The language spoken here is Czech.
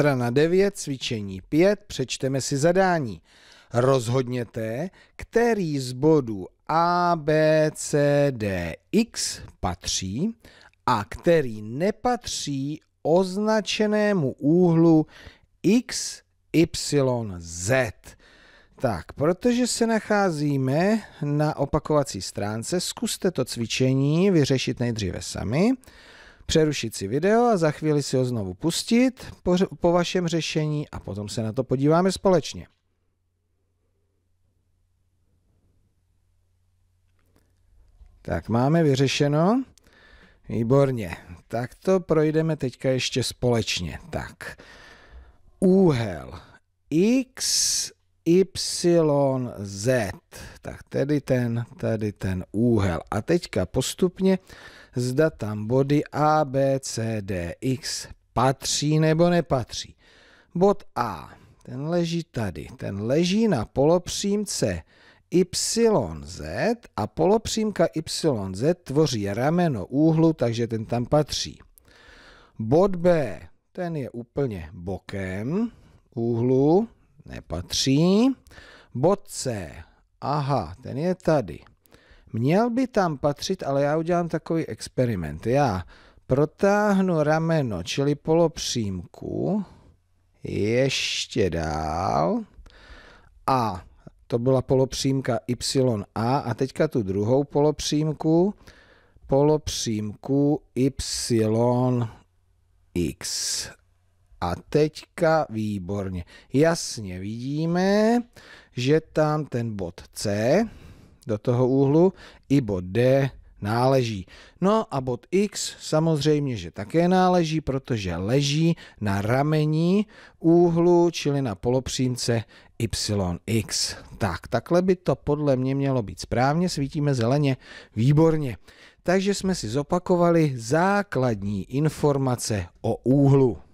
Strana 9, cvičení 5, přečteme si zadání. Rozhodněte, který z bodů A, B, C, D, X patří a který nepatří označenému úhlu X, Y, Z. Tak, protože se nacházíme na opakovací stránce, zkuste to cvičení vyřešit nejdříve sami přerušit si video a za chvíli si ho znovu pustit po, po vašem řešení a potom se na to podíváme společně. Tak máme vyřešeno. Výborně. Tak to projdeme teďka ještě společně. Tak. Úhel x YZ. Tak tedy ten, tady ten úhel. A teďka postupně zda tam body A, B, C, D, X patří nebo nepatří. Bod A, ten leží tady, ten leží na polopřímce YZ a polopřímka YZ tvoří rameno úhlu, takže ten tam patří. Bod B, ten je úplně bokem úhlu, nepatří. Bod C. Aha, ten je tady. Měl by tam patřit, ale já udělám takový experiment. Já protáhnu rameno, čili polopřímku, ještě dál a to byla polopřímka YA a teďka tu druhou polopřímku, polopřímku YX. A teďka výborně. Jasně vidíme, že tam ten bod C do toho úhlu i bod D náleží. No a bod X samozřejmě, že také náleží, protože leží na ramení úhlu, čili na polopřímce YX. Tak, takhle by to podle mě mělo být správně, svítíme zeleně, výborně. Takže jsme si zopakovali základní informace o úhlu.